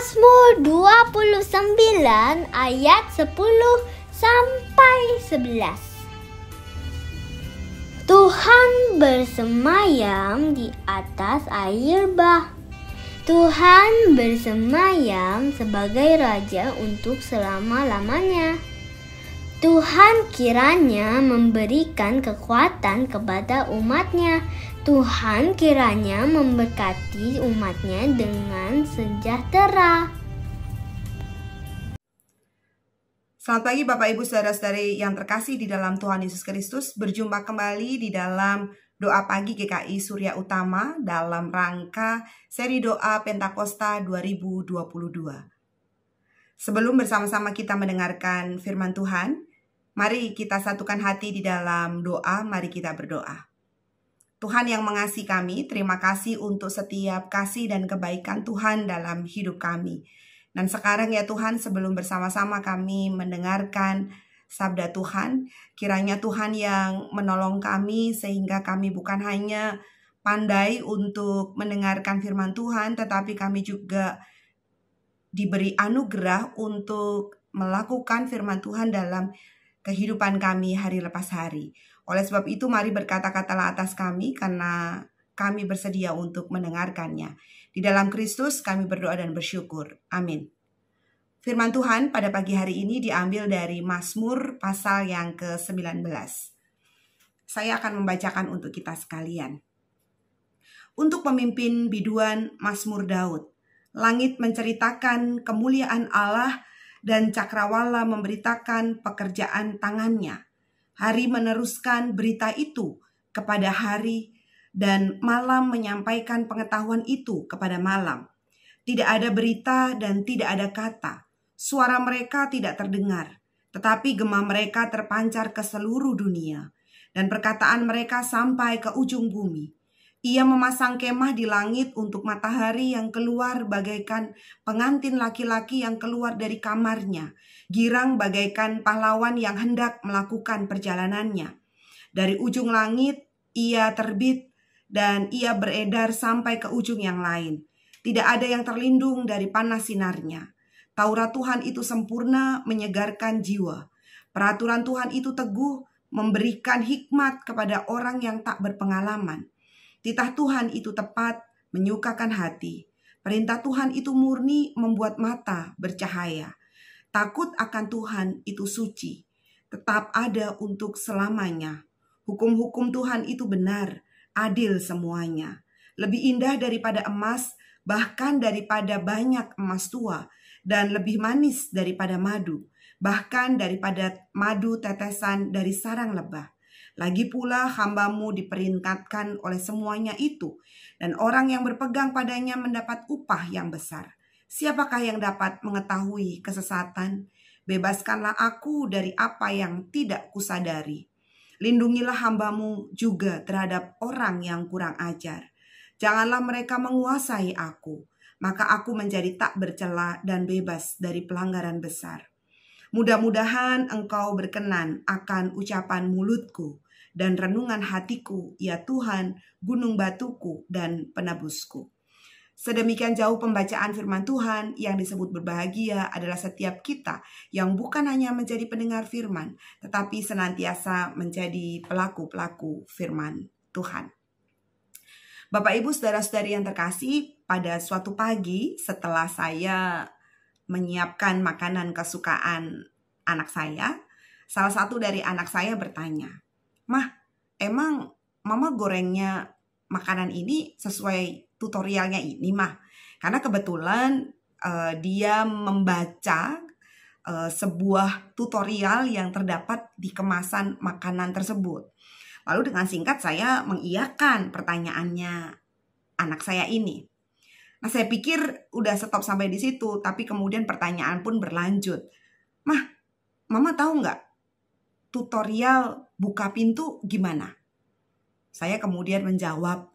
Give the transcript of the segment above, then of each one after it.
Mazmur 29 ayat 10 sampai 11. Tuhan bersemayam di atas air bah. Tuhan bersemayam sebagai raja untuk selama-lamanya. Tuhan kiranya memberikan kekuatan kepada umatnya Tuhan kiranya memberkati umatnya dengan sejahtera. Selamat pagi Bapak Ibu Saudara-saudari yang terkasih di dalam Tuhan Yesus Kristus. Berjumpa kembali di dalam doa pagi GKI Surya Utama dalam rangka seri doa Pentakosta 2022. Sebelum bersama-sama kita mendengarkan firman Tuhan, mari kita satukan hati di dalam doa, mari kita berdoa. Tuhan yang mengasihi kami, terima kasih untuk setiap kasih dan kebaikan Tuhan dalam hidup kami. Dan sekarang ya Tuhan sebelum bersama-sama kami mendengarkan sabda Tuhan, kiranya Tuhan yang menolong kami sehingga kami bukan hanya pandai untuk mendengarkan firman Tuhan, tetapi kami juga diberi anugerah untuk melakukan firman Tuhan dalam kehidupan kami hari lepas hari. Oleh sebab itu mari berkata-katalah atas kami karena kami bersedia untuk mendengarkannya. Di dalam Kristus kami berdoa dan bersyukur. Amin. Firman Tuhan pada pagi hari ini diambil dari Mazmur pasal yang ke-19. Saya akan membacakan untuk kita sekalian. Untuk pemimpin biduan Mazmur Daud, langit menceritakan kemuliaan Allah dan cakrawala memberitakan pekerjaan tangannya. Hari meneruskan berita itu kepada hari dan malam menyampaikan pengetahuan itu kepada malam. Tidak ada berita dan tidak ada kata. Suara mereka tidak terdengar, tetapi gema mereka terpancar ke seluruh dunia dan perkataan mereka sampai ke ujung bumi. Ia memasang kemah di langit untuk matahari yang keluar bagaikan pengantin laki-laki yang keluar dari kamarnya, girang bagaikan pahlawan yang hendak melakukan perjalanannya. Dari ujung langit ia terbit dan ia beredar sampai ke ujung yang lain. Tidak ada yang terlindung dari panas sinarnya. Taurat Tuhan itu sempurna, menyegarkan jiwa. Peraturan Tuhan itu teguh, memberikan hikmat kepada orang yang tak berpengalaman. Titah Tuhan itu tepat, menyukakan hati. Perintah Tuhan itu murni, membuat mata bercahaya. Takut akan Tuhan itu suci, tetap ada untuk selamanya. Hukum-hukum Tuhan itu benar, adil semuanya. Lebih indah daripada emas, bahkan daripada banyak emas tua, dan lebih manis daripada madu, bahkan daripada madu tetesan dari sarang lebah. Lagi pula hambamu diperintahkan oleh semuanya itu, dan orang yang berpegang padanya mendapat upah yang besar. Siapakah yang dapat mengetahui kesesatan? Bebaskanlah aku dari apa yang tidak kusadari. Lindungilah hambamu juga terhadap orang yang kurang ajar. Janganlah mereka menguasai aku, maka aku menjadi tak bercela dan bebas dari pelanggaran besar. Mudah-mudahan engkau berkenan akan ucapan mulutku dan renungan hatiku, ya Tuhan, gunung batuku dan penebusku. Sedemikian jauh pembacaan firman Tuhan yang disebut berbahagia adalah setiap kita yang bukan hanya menjadi pendengar firman, tetapi senantiasa menjadi pelaku-pelaku firman Tuhan. Bapak, ibu, saudara-saudari yang terkasih, pada suatu pagi setelah saya menyiapkan makanan kesukaan anak saya, salah satu dari anak saya bertanya, mah emang mama gorengnya makanan ini sesuai tutorialnya ini mah karena kebetulan uh, dia membaca eh, sebuah tutorial yang terdapat di kemasan makanan tersebut lalu dengan singkat saya mengiyakan pertanyaannya anak saya ini nah saya pikir udah stop sampai di situ tapi kemudian pertanyaan pun berlanjut mah mama tahu nggak tutorial buka pintu gimana? Saya kemudian menjawab,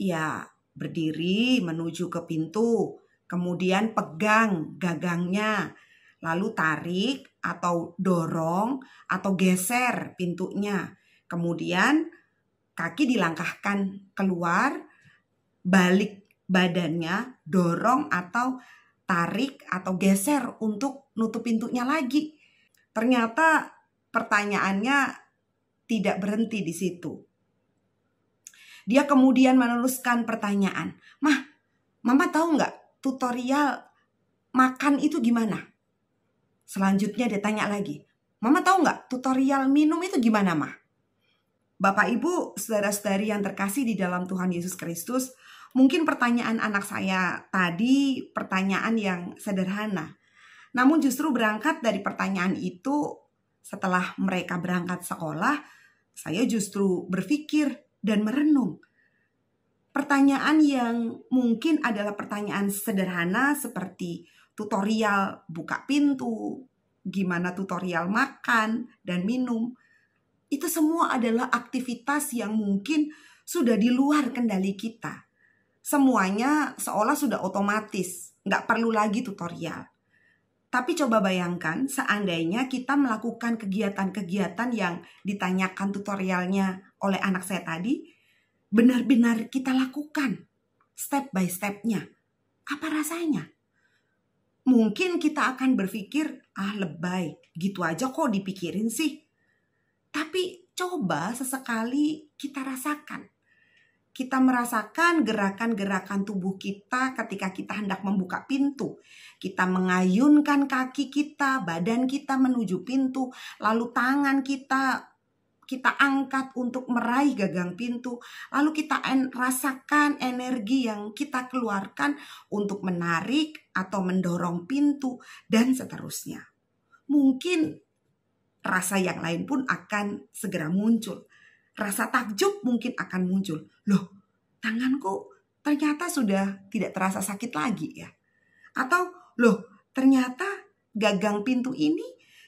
ya berdiri menuju ke pintu, kemudian pegang gagangnya, lalu tarik atau dorong atau geser pintunya. Kemudian kaki dilangkahkan keluar, balik badannya, dorong atau tarik atau geser untuk nutup pintunya lagi. Ternyata pertanyaannya tidak berhenti di situ. Dia kemudian meneruskan pertanyaan, "Mah, Mama tahu nggak tutorial makan itu gimana?" Selanjutnya dia tanya lagi, "Mama tahu nggak tutorial minum itu gimana, Mah?" Bapak Ibu, saudara-saudari yang terkasih di dalam Tuhan Yesus Kristus, mungkin pertanyaan anak saya tadi pertanyaan yang sederhana. Namun justru berangkat dari pertanyaan itu setelah mereka berangkat sekolah, saya justru berpikir dan merenung. Pertanyaan yang mungkin adalah pertanyaan sederhana seperti tutorial buka pintu, gimana tutorial makan dan minum. Itu semua adalah aktivitas yang mungkin sudah di luar kendali kita. Semuanya seolah sudah otomatis, nggak perlu lagi tutorial. Tapi coba bayangkan seandainya kita melakukan kegiatan-kegiatan yang ditanyakan tutorialnya oleh anak saya tadi, benar-benar kita lakukan step by stepnya. Apa rasanya? Mungkin kita akan berpikir, ah lebay, gitu aja kok dipikirin sih. Tapi coba sesekali kita rasakan kita merasakan gerakan-gerakan tubuh kita ketika kita hendak membuka pintu. Kita mengayunkan kaki kita, badan kita menuju pintu, lalu tangan kita kita angkat untuk meraih gagang pintu, lalu kita en rasakan energi yang kita keluarkan untuk menarik atau mendorong pintu dan seterusnya. Mungkin rasa yang lain pun akan segera muncul rasa takjub mungkin akan muncul. Loh, tanganku ternyata sudah tidak terasa sakit lagi ya. Atau loh, ternyata gagang pintu ini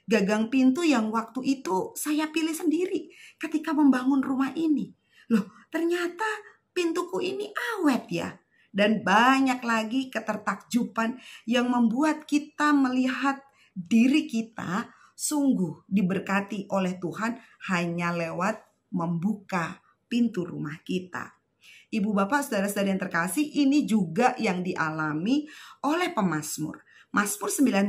gagang pintu yang waktu itu saya pilih sendiri ketika membangun rumah ini. Loh, ternyata pintuku ini awet ya. Dan banyak lagi ketertakjuban yang membuat kita melihat diri kita sungguh diberkati oleh Tuhan hanya lewat membuka pintu rumah kita. Ibu bapak saudara saudara yang terkasih ini juga yang dialami oleh pemazmur. Mazmur 19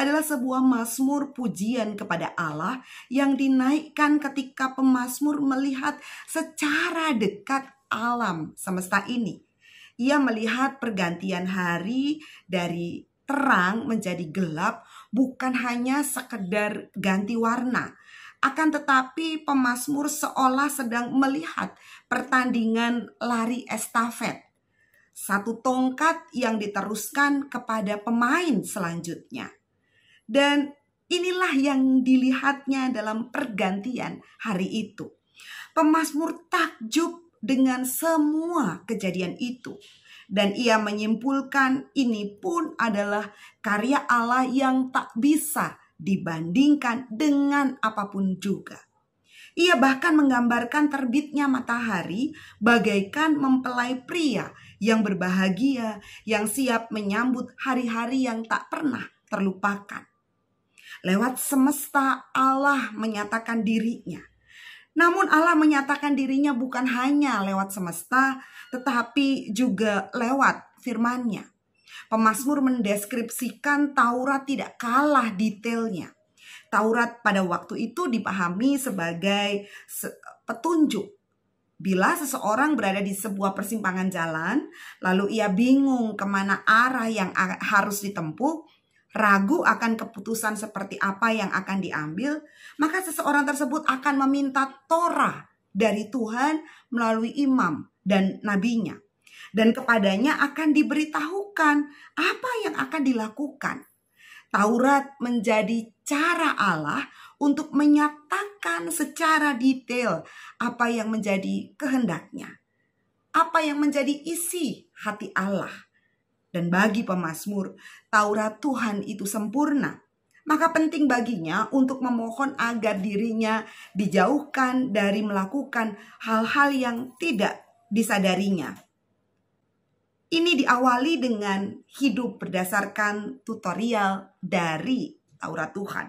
adalah sebuah masmur pujian kepada Allah yang dinaikkan ketika pemazmur melihat secara dekat alam semesta ini. Ia melihat pergantian hari dari terang menjadi gelap bukan hanya sekedar ganti warna, akan tetapi pemazmur seolah sedang melihat pertandingan lari estafet. Satu tongkat yang diteruskan kepada pemain selanjutnya. Dan inilah yang dilihatnya dalam pergantian hari itu. Pemazmur takjub dengan semua kejadian itu dan ia menyimpulkan ini pun adalah karya Allah yang tak bisa dibandingkan dengan apapun juga. Ia bahkan menggambarkan terbitnya matahari bagaikan mempelai pria yang berbahagia, yang siap menyambut hari-hari yang tak pernah terlupakan. Lewat semesta, Allah menyatakan dirinya. Namun, Allah menyatakan dirinya bukan hanya lewat semesta, tetapi juga lewat firman-Nya. Pemasmur mendeskripsikan Taurat tidak kalah detailnya. Taurat pada waktu itu dipahami sebagai petunjuk Bila seseorang berada di sebuah persimpangan jalan, lalu ia bingung kemana arah yang harus ditempuh, ragu akan keputusan seperti apa yang akan diambil, maka seseorang tersebut akan meminta Torah dari Tuhan melalui imam dan nabinya dan kepadanya akan diberitahukan apa yang akan dilakukan. Taurat menjadi cara Allah untuk menyatakan secara detail apa yang menjadi kehendaknya, apa yang menjadi isi hati Allah. Dan bagi pemazmur, Taurat Tuhan itu sempurna. Maka penting baginya untuk memohon agar dirinya dijauhkan dari melakukan hal-hal yang tidak disadarinya ini diawali dengan hidup berdasarkan tutorial dari Taurat Tuhan.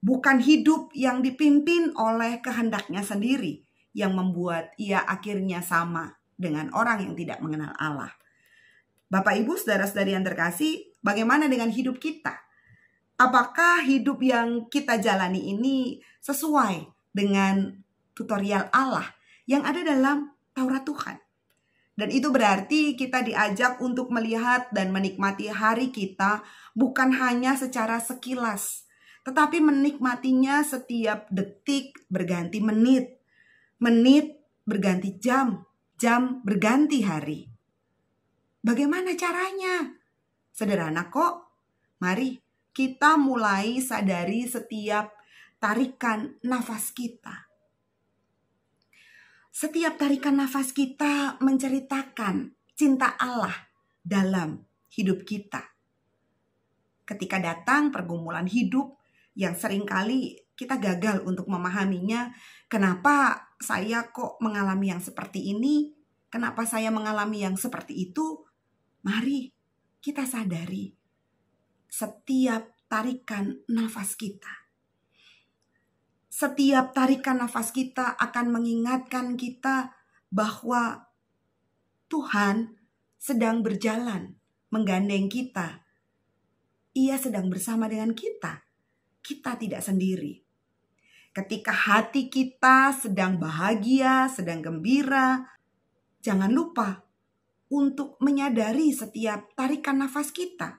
Bukan hidup yang dipimpin oleh kehendaknya sendiri yang membuat ia akhirnya sama dengan orang yang tidak mengenal Allah. Bapak Ibu, saudara-saudari yang terkasih, bagaimana dengan hidup kita? Apakah hidup yang kita jalani ini sesuai dengan tutorial Allah yang ada dalam Taurat Tuhan? Dan itu berarti kita diajak untuk melihat dan menikmati hari kita bukan hanya secara sekilas, tetapi menikmatinya setiap detik berganti menit, menit berganti jam, jam berganti hari. Bagaimana caranya? Sederhana kok. Mari kita mulai sadari setiap tarikan nafas kita setiap tarikan nafas kita menceritakan cinta Allah dalam hidup kita. Ketika datang pergumulan hidup yang seringkali kita gagal untuk memahaminya, kenapa saya kok mengalami yang seperti ini? Kenapa saya mengalami yang seperti itu? Mari kita sadari setiap tarikan nafas kita setiap tarikan nafas kita akan mengingatkan kita bahwa Tuhan sedang berjalan menggandeng kita. Ia sedang bersama dengan kita. Kita tidak sendiri. Ketika hati kita sedang bahagia, sedang gembira, jangan lupa untuk menyadari setiap tarikan nafas kita.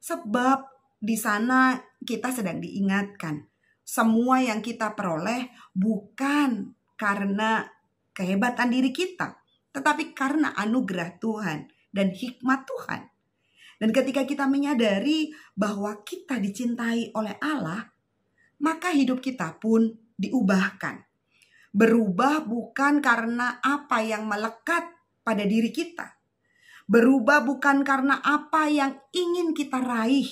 Sebab di sana kita sedang diingatkan semua yang kita peroleh bukan karena kehebatan diri kita, tetapi karena anugerah Tuhan dan hikmat Tuhan. Dan ketika kita menyadari bahwa kita dicintai oleh Allah, maka hidup kita pun diubahkan. Berubah bukan karena apa yang melekat pada diri kita. Berubah bukan karena apa yang ingin kita raih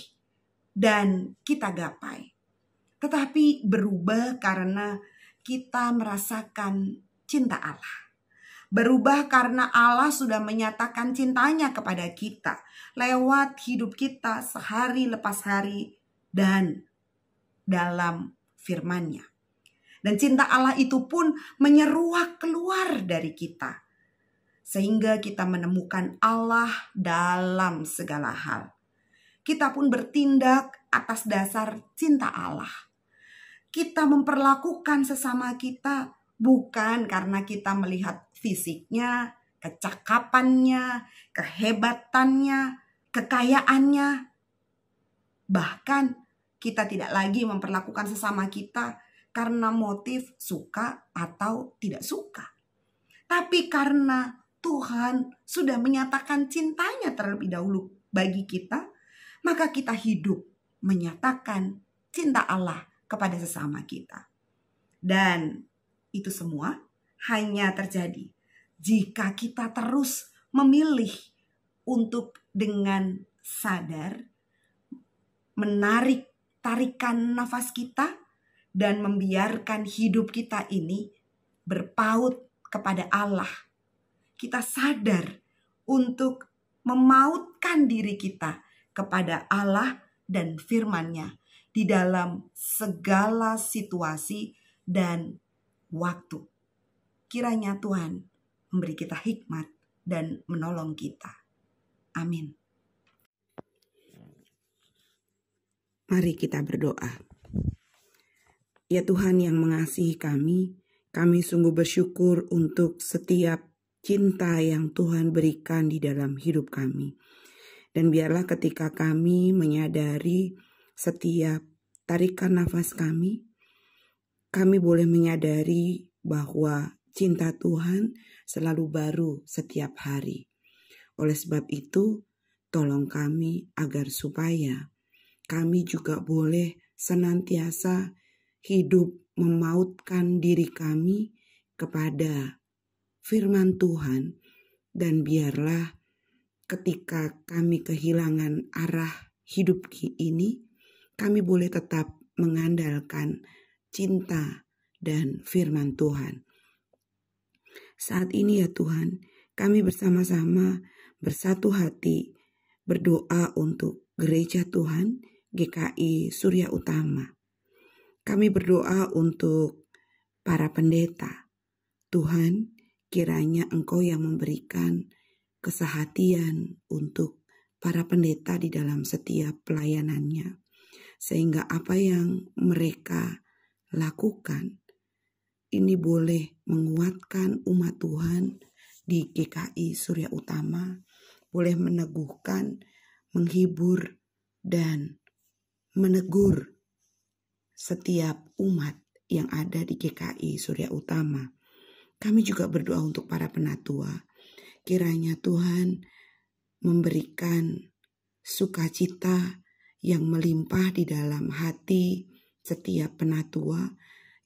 dan kita gapai tetapi berubah karena kita merasakan cinta Allah. Berubah karena Allah sudah menyatakan cintanya kepada kita lewat hidup kita sehari lepas hari dan dalam firman-Nya. Dan cinta Allah itu pun menyeruak keluar dari kita sehingga kita menemukan Allah dalam segala hal. Kita pun bertindak atas dasar cinta Allah kita memperlakukan sesama kita bukan karena kita melihat fisiknya, kecakapannya, kehebatannya, kekayaannya. Bahkan kita tidak lagi memperlakukan sesama kita karena motif suka atau tidak suka. Tapi karena Tuhan sudah menyatakan cintanya terlebih dahulu bagi kita, maka kita hidup menyatakan cinta Allah kepada sesama kita. Dan itu semua hanya terjadi jika kita terus memilih untuk dengan sadar menarik tarikan nafas kita dan membiarkan hidup kita ini berpaut kepada Allah. Kita sadar untuk memautkan diri kita kepada Allah dan firman-Nya di dalam segala situasi dan waktu. Kiranya Tuhan memberi kita hikmat dan menolong kita. Amin. Mari kita berdoa. Ya Tuhan yang mengasihi kami, kami sungguh bersyukur untuk setiap cinta yang Tuhan berikan di dalam hidup kami. Dan biarlah ketika kami menyadari setiap tarikan nafas kami, kami boleh menyadari bahwa cinta Tuhan selalu baru setiap hari. Oleh sebab itu, tolong kami agar supaya kami juga boleh senantiasa hidup memautkan diri kami kepada firman Tuhan dan biarlah ketika kami kehilangan arah hidup ini kami boleh tetap mengandalkan cinta dan firman Tuhan. Saat ini ya Tuhan, kami bersama-sama bersatu hati berdoa untuk gereja Tuhan GKI Surya Utama. Kami berdoa untuk para pendeta. Tuhan, kiranya Engkau yang memberikan kesehatian untuk para pendeta di dalam setiap pelayanannya sehingga apa yang mereka lakukan ini boleh menguatkan umat Tuhan di GKI Surya Utama, boleh meneguhkan, menghibur, dan menegur setiap umat yang ada di GKI Surya Utama. Kami juga berdoa untuk para penatua, kiranya Tuhan memberikan sukacita yang melimpah di dalam hati setiap penatua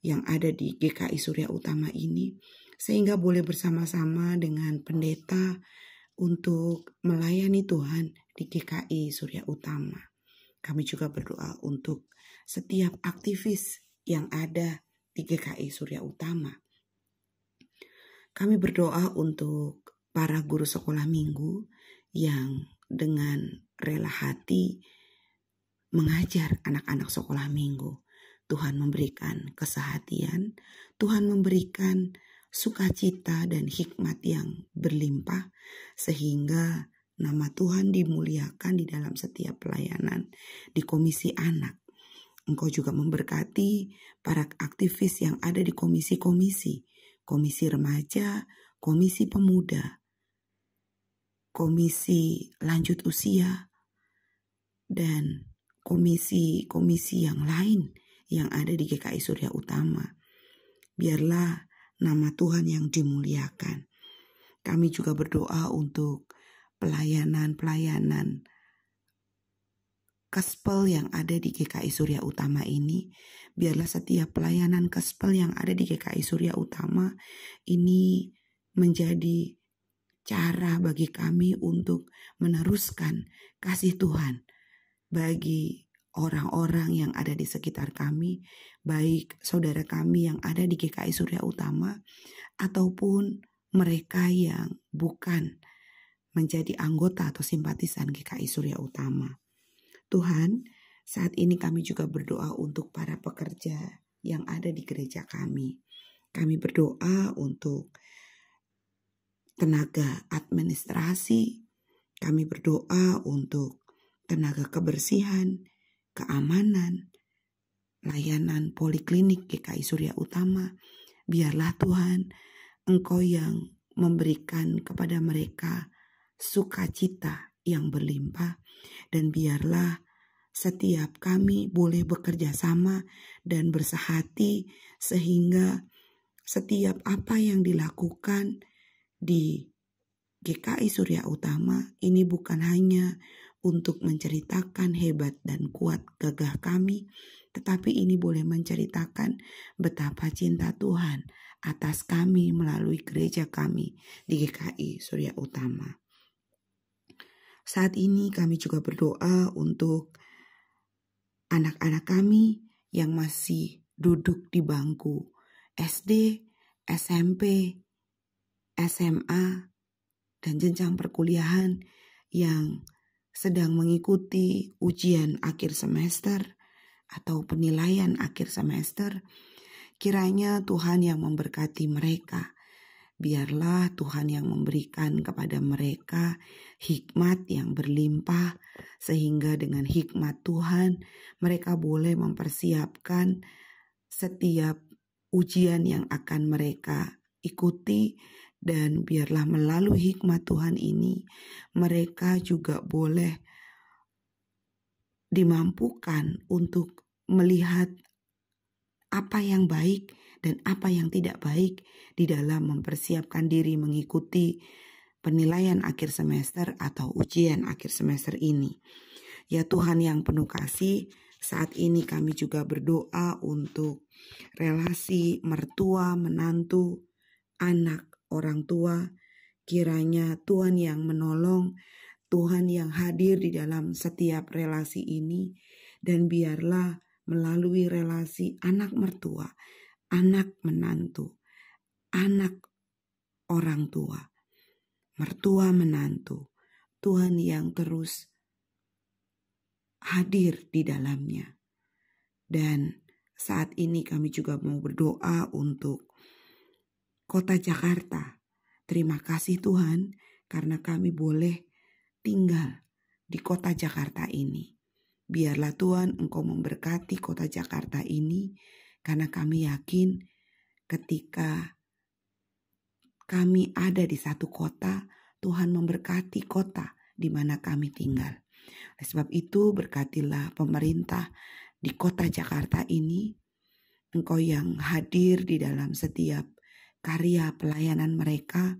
yang ada di GKI Surya Utama ini sehingga boleh bersama-sama dengan pendeta untuk melayani Tuhan di GKI Surya Utama. Kami juga berdoa untuk setiap aktivis yang ada di GKI Surya Utama. Kami berdoa untuk para guru sekolah minggu yang dengan rela hati mengajar anak-anak sekolah minggu. Tuhan memberikan kesehatian, Tuhan memberikan sukacita dan hikmat yang berlimpah sehingga nama Tuhan dimuliakan di dalam setiap pelayanan di komisi anak. Engkau juga memberkati para aktivis yang ada di komisi-komisi, komisi remaja, komisi pemuda, komisi lanjut usia, dan komisi-komisi yang lain yang ada di GKI Surya Utama. Biarlah nama Tuhan yang dimuliakan. Kami juga berdoa untuk pelayanan-pelayanan kaspel yang ada di GKI Surya Utama ini. Biarlah setiap pelayanan kaspel yang ada di GKI Surya Utama ini menjadi cara bagi kami untuk meneruskan kasih Tuhan bagi orang-orang yang ada di sekitar kami, baik saudara kami yang ada di GKI Surya Utama ataupun mereka yang bukan menjadi anggota atau simpatisan GKI Surya Utama. Tuhan, saat ini kami juga berdoa untuk para pekerja yang ada di gereja kami. Kami berdoa untuk tenaga administrasi, kami berdoa untuk tenaga kebersihan, keamanan, layanan poliklinik GKI Surya Utama. Biarlah Tuhan, Engkau yang memberikan kepada mereka sukacita yang berlimpah dan biarlah setiap kami boleh bekerja sama dan bersehati sehingga setiap apa yang dilakukan di GKI Surya Utama ini bukan hanya untuk menceritakan hebat dan kuat gagah kami, tetapi ini boleh menceritakan betapa cinta Tuhan atas kami melalui gereja kami di GKI Surya Utama. Saat ini kami juga berdoa untuk anak-anak kami yang masih duduk di bangku SD, SMP, SMA, dan jenjang perkuliahan yang sedang mengikuti ujian akhir semester atau penilaian akhir semester, kiranya Tuhan yang memberkati mereka. Biarlah Tuhan yang memberikan kepada mereka hikmat yang berlimpah, sehingga dengan hikmat Tuhan mereka boleh mempersiapkan setiap ujian yang akan mereka ikuti dan biarlah melalui hikmat Tuhan ini mereka juga boleh dimampukan untuk melihat apa yang baik dan apa yang tidak baik di dalam mempersiapkan diri mengikuti penilaian akhir semester atau ujian akhir semester ini. Ya Tuhan yang penuh kasih, saat ini kami juga berdoa untuk relasi mertua, menantu, anak, orang tua, kiranya Tuhan yang menolong, Tuhan yang hadir di dalam setiap relasi ini, dan biarlah melalui relasi anak mertua, anak menantu, anak orang tua, mertua menantu, Tuhan yang terus hadir di dalamnya. Dan saat ini kami juga mau berdoa untuk kota Jakarta. Terima kasih Tuhan karena kami boleh tinggal di kota Jakarta ini. Biarlah Tuhan Engkau memberkati kota Jakarta ini karena kami yakin ketika kami ada di satu kota, Tuhan memberkati kota di mana kami tinggal. sebab itu berkatilah pemerintah di kota Jakarta ini, engkau yang hadir di dalam setiap karya pelayanan mereka,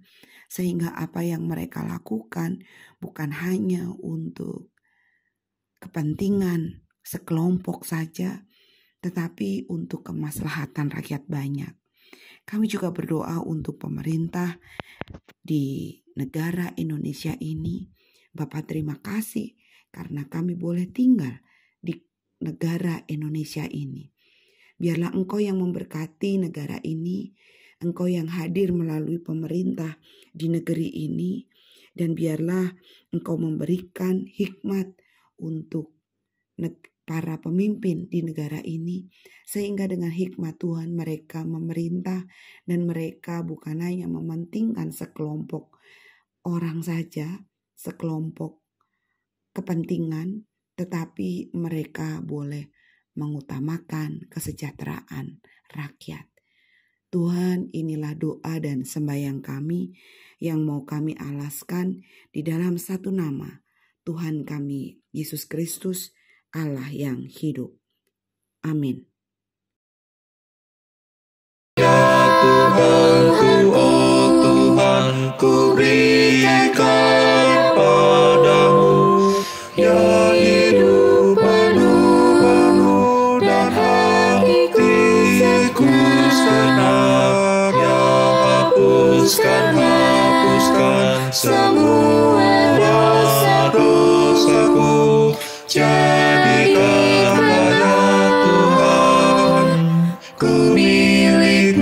sehingga apa yang mereka lakukan bukan hanya untuk kepentingan sekelompok saja, tetapi untuk kemaslahatan rakyat banyak. Kami juga berdoa untuk pemerintah di negara Indonesia ini. Bapak terima kasih karena kami boleh tinggal di negara Indonesia ini. Biarlah Engkau yang memberkati negara ini, Engkau yang hadir melalui pemerintah di negeri ini, dan biarlah Engkau memberikan hikmat untuk para pemimpin di negara ini, sehingga dengan hikmat Tuhan mereka memerintah dan mereka bukan hanya mementingkan sekelompok orang saja, sekelompok kepentingan, tetapi mereka boleh mengutamakan kesejahteraan rakyat. Tuhan, inilah doa dan sembahyang kami yang mau kami alaskan di dalam satu nama, Tuhan kami, Yesus Kristus, Allah yang hidup. Amin. Ya ku, oh Tuhan, ku berikan padamu, ya Spirit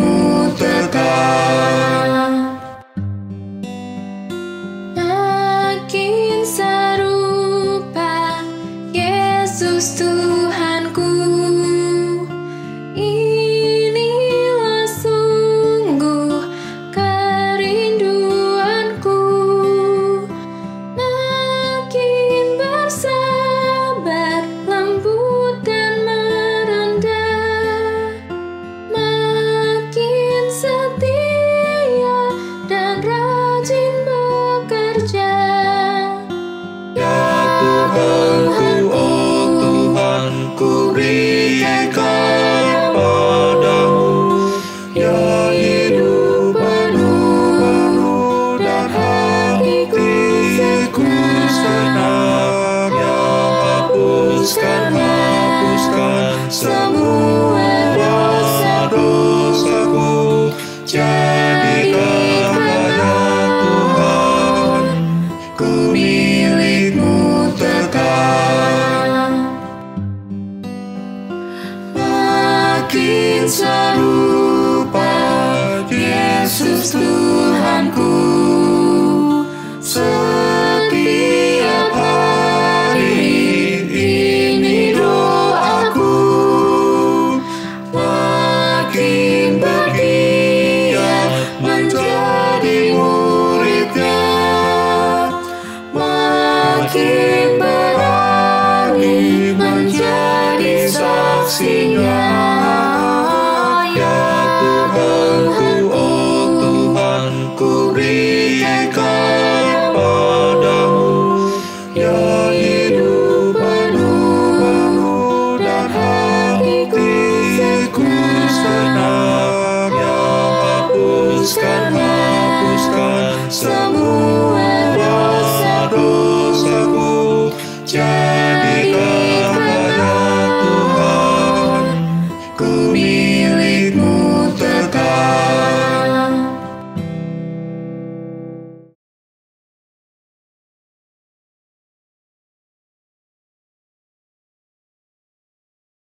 色目。